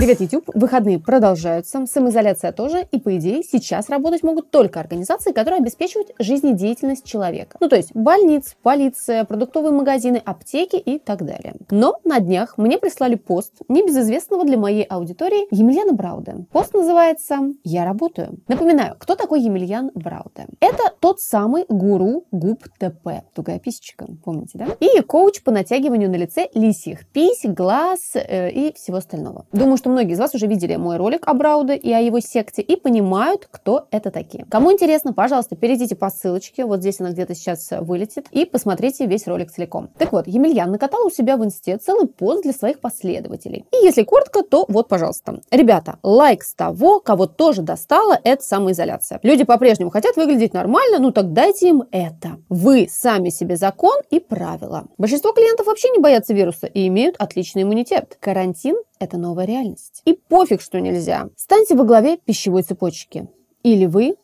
Привет, YouTube. Выходные продолжаются, самоизоляция тоже, и по идее сейчас работать могут только организации, которые обеспечивают жизнедеятельность человека. Ну то есть больниц, полиция, продуктовые магазины, аптеки и так далее. Но на днях мне прислали пост небезызвестного для моей аудитории Емельяна Брауда. Пост называется «Я работаю». Напоминаю, кто такой Емельян Брауда? Это тот самый гуру губ ТП, тугая писечка, помните, да? И коуч по натягиванию на лице лисьих пись, глаз э, и всего остального. Думаю, что многие из вас уже видели мой ролик о Брауде и о его секте и понимают, кто это такие. Кому интересно, пожалуйста, перейдите по ссылочке, вот здесь она где-то сейчас вылетит, и посмотрите весь ролик целиком. Так вот, Емельян накатал у себя в инсте целый пост для своих последователей. И если коротко, то вот, пожалуйста. Ребята, лайк с того, кого тоже достала, эта самоизоляция. Люди по-прежнему хотят выглядеть нормально, ну так дайте им это. Вы сами себе закон и правила. Большинство клиентов вообще не боятся вируса и имеют отличный иммунитет. Карантин это новая реальность. И пофиг, что нельзя. Станьте во главе пищевой цепочки. Или вы,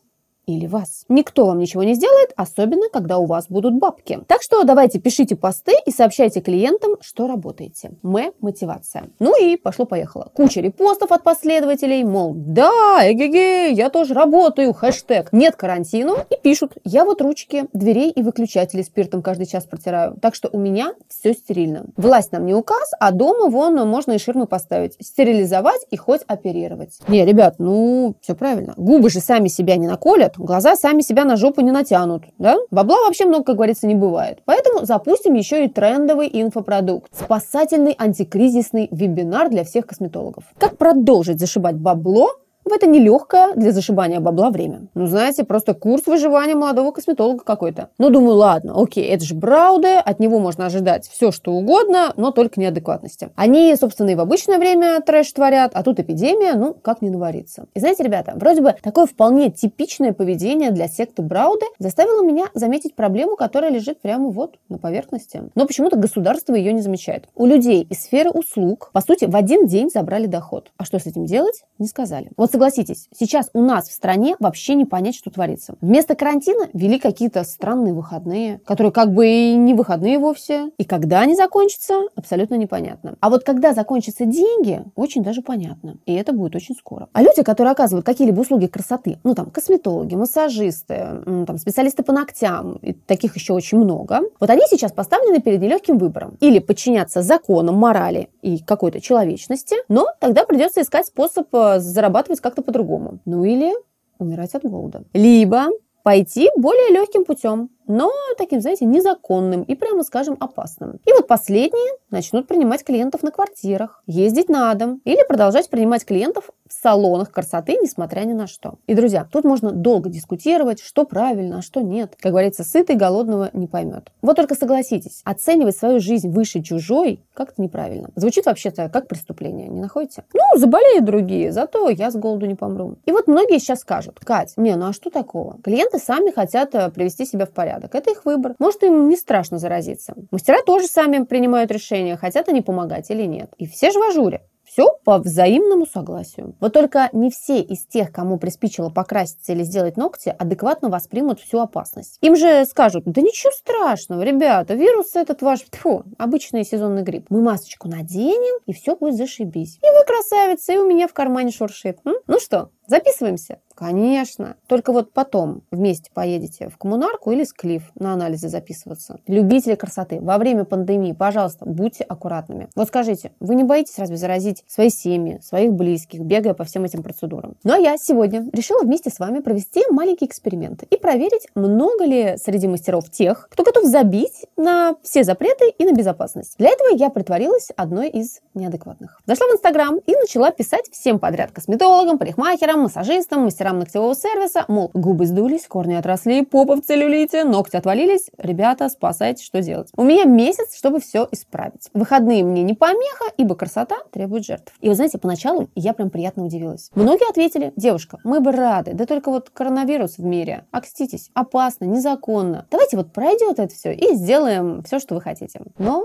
или вас. Никто вам ничего не сделает, особенно когда у вас будут бабки. Так что давайте пишите посты и сообщайте клиентам, что работаете. Мы мотивация. Ну и пошло-поехало. Куча репостов от последователей, мол, да, эгегей, я тоже работаю, хэштег. Нет карантину и пишут, я вот ручки, дверей и выключатели спиртом каждый час протираю, так что у меня все стерильно. Власть нам не указ, а дома вон можно и ширмы поставить, стерилизовать и хоть оперировать. Не, ребят, ну, все правильно. Губы же сами себя не наколят, Глаза сами себя на жопу не натянут, да? Бабла вообще много, как говорится, не бывает. Поэтому запустим еще и трендовый инфопродукт. Спасательный антикризисный вебинар для всех косметологов. Как продолжить зашибать бабло в это нелегкое для зашибания бабла время. Ну, знаете, просто курс выживания молодого косметолога какой-то. Ну, думаю, ладно, окей, это же Брауде, от него можно ожидать все, что угодно, но только неадекватности. Они, собственно, и в обычное время трэш творят, а тут эпидемия, ну, как не навариться. И знаете, ребята, вроде бы такое вполне типичное поведение для секты Брауде заставило меня заметить проблему, которая лежит прямо вот на поверхности. Но почему-то государство ее не замечает. У людей из сферы услуг, по сути, в один день забрали доход. А что с этим делать, не сказали. Вот согласитесь, сейчас у нас в стране вообще не понять, что творится. Вместо карантина вели какие-то странные выходные, которые как бы и не выходные вовсе. И когда они закончатся, абсолютно непонятно. А вот когда закончатся деньги, очень даже понятно. И это будет очень скоро. А люди, которые оказывают какие-либо услуги красоты, ну там косметологи, массажисты, ну, там специалисты по ногтям, и таких еще очень много, вот они сейчас поставлены перед нелегким выбором. Или подчиняться законам, морали и какой-то человечности, но тогда придется искать способ э, зарабатывать как-то по-другому. Ну или умирать от голода. Либо пойти более легким путем, но таким, знаете, незаконным и, прямо скажем, опасным. И вот последние начнут принимать клиентов на квартирах, ездить на дом или продолжать принимать клиентов в салонах красоты, несмотря ни на что. И, друзья, тут можно долго дискутировать, что правильно, а что нет. Как говорится, сытый голодного не поймет. Вот только согласитесь, оценивать свою жизнь выше чужой как-то неправильно. Звучит вообще-то как преступление, не находите? Ну, заболеют другие, зато я с голоду не помру. И вот многие сейчас скажут, Кать, не, ну а что такого? Клиенты сами хотят э, привести себя в порядок порядок. Это их выбор. Может, им не страшно заразиться. Мастера тоже сами принимают решение, хотят они помогать или нет. И все же в ажуре. Все по взаимному согласию. Вот только не все из тех, кому приспичило покраситься или сделать ногти, адекватно воспримут всю опасность. Им же скажут, да ничего страшного, ребята, вирус этот ваш, тьфу, обычный сезонный грипп. Мы масочку наденем, и все будет зашибись. И вы красавица, и у меня в кармане шуршит. М? Ну что, записываемся? Конечно. Только вот потом вместе поедете в коммунарку или с Клифф на анализы записываться. Любители красоты, во время пандемии, пожалуйста, будьте аккуратными. Вот скажите, вы не боитесь разве заразить свои семьи, своих близких, бегая по всем этим процедурам? Ну а я сегодня решила вместе с вами провести маленький эксперимент и проверить, много ли среди мастеров тех, кто готов забить на все запреты и на безопасность. Для этого я притворилась одной из неадекватных. Зашла в Инстаграм и начала писать всем подряд косметологам, парикмахерам, массажистам, мастерам директорам ногтевого сервиса, мол, губы сдулись, корни отросли, попа в целлюлите, ногти отвалились, ребята, спасайте, что делать? У меня месяц, чтобы все исправить. Выходные мне не помеха, ибо красота требует жертв. И вы знаете, поначалу я прям приятно удивилась. Многие ответили, девушка, мы бы рады, да только вот коронавирус в мире, окститесь, опасно, незаконно. Давайте вот пройдет это все и сделаем все, что вы хотите. Но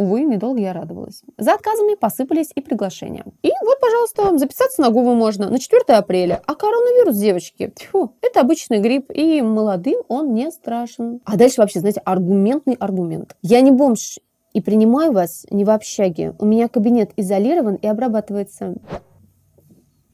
Увы, недолго я радовалась. За отказами посыпались и приглашения. И вот, пожалуйста, записаться на Гуву можно на 4 апреля. А коронавирус, девочки, тьфу, это обычный грипп, и молодым он не страшен. А дальше вообще, знаете, аргументный аргумент. Я не бомж и принимаю вас не в общаге. У меня кабинет изолирован и обрабатывается.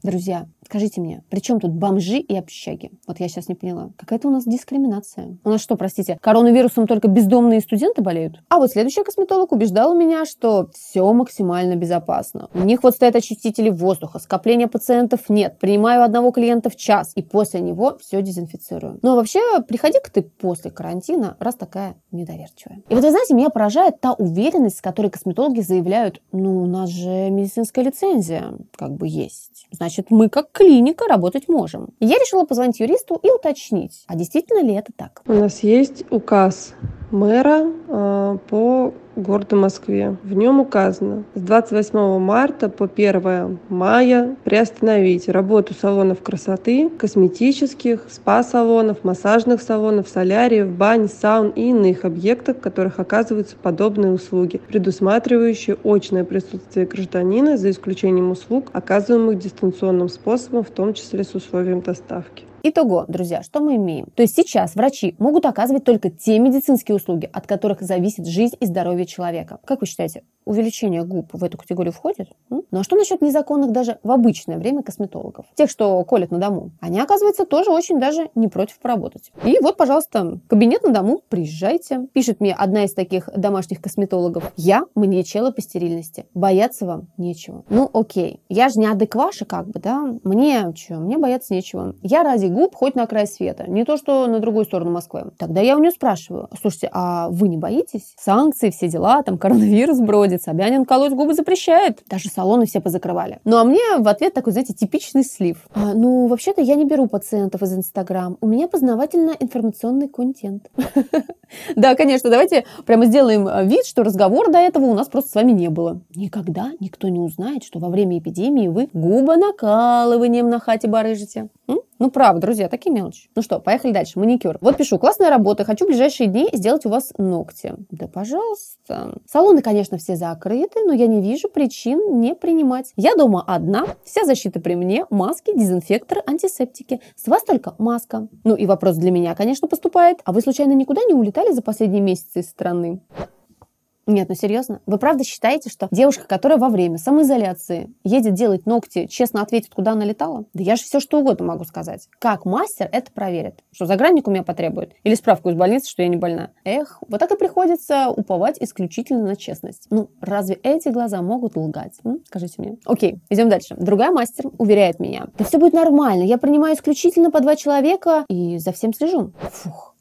Друзья, скажите мне, при чем тут бомжи и общаги? Вот я сейчас не поняла. Какая-то у нас дискриминация. У нас что, простите, коронавирусом только бездомные студенты болеют? А вот следующий косметолог убеждал меня, что все максимально безопасно. У них вот стоят очистители воздуха, скопления пациентов нет, принимаю одного клиента в час, и после него все дезинфицирую. Но ну, а вообще, приходи-ка ты после карантина, раз такая недоверчивая. И вот вы знаете, меня поражает та уверенность, с которой косметологи заявляют, ну, у нас же медицинская лицензия как бы есть. Значит, значит, мы как клиника работать можем. Я решила позвонить юристу и уточнить, а действительно ли это так. У нас есть указ мэра э, по города Москве. В нем указано с 28 марта по 1 мая приостановить работу салонов красоты, косметических, спа-салонов, массажных салонов, соляриев, бань, саун и иных объектов, в которых оказываются подобные услуги, предусматривающие очное присутствие гражданина за исключением услуг, оказываемых дистанционным способом, в том числе с условием доставки. Итого, друзья, что мы имеем? То есть сейчас врачи могут оказывать только те медицинские услуги, от которых зависит жизнь и здоровье человека. Как вы считаете, увеличение губ в эту категорию входит? Ну а что насчет незаконных даже в обычное время косметологов? Тех, что колят на дому. Они, оказывается, тоже очень даже не против поработать. И вот, пожалуйста, кабинет на дому, приезжайте. Пишет мне одна из таких домашних косметологов. Я мне чела по стерильности. Бояться вам нечего. Ну, окей. Я же не адекваша как бы, да? Мне что? Мне бояться нечего. Я ради губ хоть на край света. Не то, что на другую сторону Москвы. Тогда я у нее спрашиваю. Слушайте, а вы не боитесь? Санкции, все дела дела, там коронавирус бродит, Собянин колоть губы запрещает. Даже салоны все позакрывали. Ну, а мне в ответ такой, знаете, типичный слив. А, ну, вообще-то я не беру пациентов из Инстаграм. У меня познавательно-информационный контент. Да, конечно, давайте прямо сделаем э, вид, что разговор до этого у нас просто с вами не было. Никогда никто не узнает, что во время эпидемии вы губонакалыванием на хате барыжите. М? Ну, правда, друзья, такие мелочи. Ну что, поехали дальше. Маникюр. Вот пишу. Классная работа. Хочу в ближайшие дни сделать у вас ногти. Да, пожалуйста. Салоны, конечно, все закрыты, но я не вижу причин не принимать. Я дома одна. Вся защита при мне. Маски, дезинфекторы, антисептики. С вас только маска. Ну и вопрос для меня, конечно, поступает. А вы случайно никуда не улетаете? вылетали за последние месяцы из страны? Нет, ну серьезно. Вы правда считаете, что девушка, которая во время самоизоляции едет делать ногти, честно ответит, куда она летала? Да я же все что угодно могу сказать. Как мастер это проверит? Что загранник у меня потребует? Или справку из больницы, что я не больна? Эх, вот так и приходится уповать исключительно на честность. Ну, разве эти глаза могут лгать? М? Скажите мне. Окей, идем дальше. Другая мастер уверяет меня. Да все будет нормально, я принимаю исключительно по два человека и за всем слежу. Фух,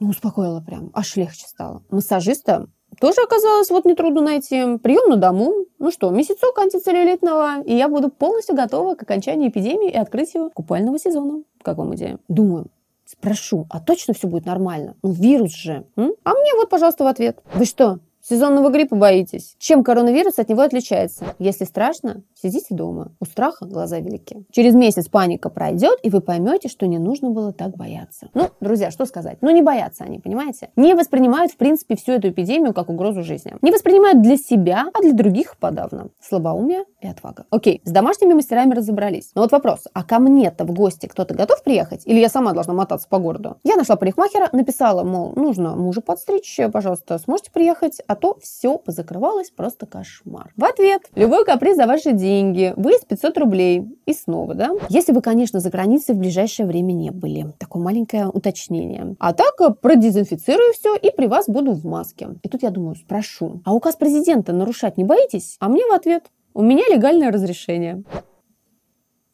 ну, успокоила прям, аж легче стало. Массажиста тоже оказалось вот нетрудно найти. Прием на дому. Ну что, месяцок антицеллюлитного, и я буду полностью готова к окончанию эпидемии и открытию купального сезона. Как вам идея? Думаю, спрошу, а точно все будет нормально? Ну, вирус же. М? А мне вот, пожалуйста, в ответ. Вы что, Сезонного гриппа боитесь? Чем коронавирус от него отличается? Если страшно, сидите дома. У страха глаза велики. Через месяц паника пройдет, и вы поймете, что не нужно было так бояться. Ну, друзья, что сказать? Ну, не боятся они, понимаете? Не воспринимают, в принципе, всю эту эпидемию как угрозу жизни. Не воспринимают для себя, а для других подавно. Слабоумие и отвага. Окей, с домашними мастерами разобрались. Но вот вопрос, а ко мне-то в гости кто-то готов приехать? Или я сама должна мотаться по городу? Я нашла парикмахера, написала, мол, нужно мужа подстричь, пожалуйста, сможете приехать? а то все позакрывалось, просто кошмар. В ответ, любой каприз за ваши деньги, выезд 500 рублей и снова, да? Если вы, конечно, за границей в ближайшее время не были. Такое маленькое уточнение. А так, э, продезинфицирую все и при вас буду в маске. И тут я думаю, спрошу, а указ президента нарушать не боитесь? А мне в ответ, у меня легальное разрешение.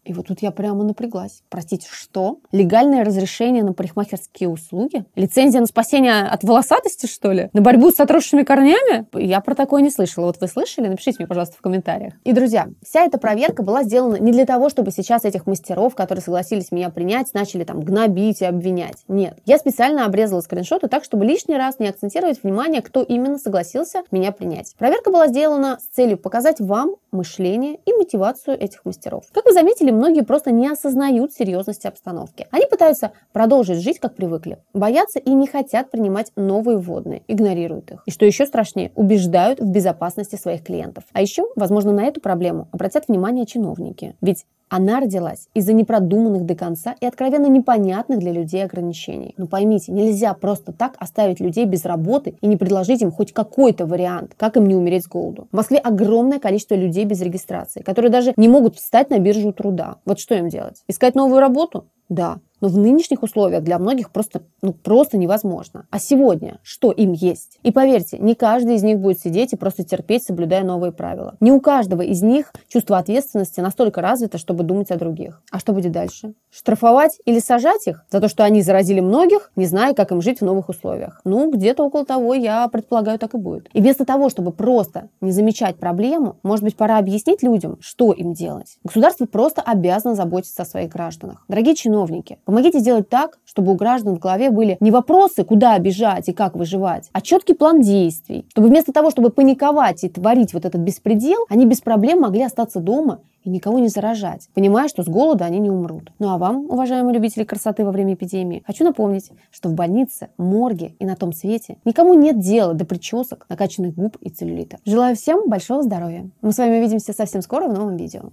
И вот тут я прямо напряглась. Простите, что? Легальное разрешение на парикмахерские услуги? Лицензия на спасение от волосатости, что ли? На борьбу с отросшими корнями? Я про такое не слышала. Вот вы слышали? Напишите мне, пожалуйста, в комментариях. И, друзья, вся эта проверка была сделана не для того, чтобы сейчас этих мастеров, которые согласились меня принять, начали там гнобить и обвинять. Нет. Я специально обрезала скриншоты так, чтобы лишний раз не акцентировать внимание, кто именно согласился меня принять. Проверка была сделана с целью показать вам мышление и мотивацию этих мастеров. Как вы заметили, многие просто не осознают серьезности обстановки. Они пытаются продолжить жить, как привыкли, боятся и не хотят принимать новые вводные, игнорируют их. И что еще страшнее, убеждают в безопасности своих клиентов. А еще, возможно, на эту проблему обратят внимание чиновники. Ведь она родилась из-за непродуманных до конца и откровенно непонятных для людей ограничений. Но ну, поймите, нельзя просто так оставить людей без работы и не предложить им хоть какой-то вариант, как им не умереть с голоду. В Москве огромное количество людей без регистрации, которые даже не могут встать на биржу труда. Вот что им делать? Искать новую работу? Да. Но ну, в нынешних условиях для многих просто, ну, просто невозможно. А сегодня что им есть? И поверьте, не каждый из них будет сидеть и просто терпеть, соблюдая новые правила. Не у каждого из них чувство ответственности настолько развито, чтобы думать о других. А что будет дальше? Штрафовать или сажать их за то, что они заразили многих, не зная, как им жить в новых условиях? Ну, где-то около того, я предполагаю, так и будет. И вместо того, чтобы просто не замечать проблему, может быть, пора объяснить людям, что им делать. Государство просто обязано заботиться о своих гражданах. Дорогие чиновники, Помогите сделать так, чтобы у граждан в голове были не вопросы, куда бежать и как выживать, а четкий план действий, чтобы вместо того, чтобы паниковать и творить вот этот беспредел, они без проблем могли остаться дома и никого не заражать, понимая, что с голода они не умрут. Ну а вам, уважаемые любители красоты во время эпидемии, хочу напомнить, что в больнице, морге и на том свете никому нет дела до причесок, накачанных губ и целлюлита. Желаю всем большого здоровья. Мы с вами увидимся совсем скоро в новом видео.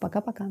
Пока-пока.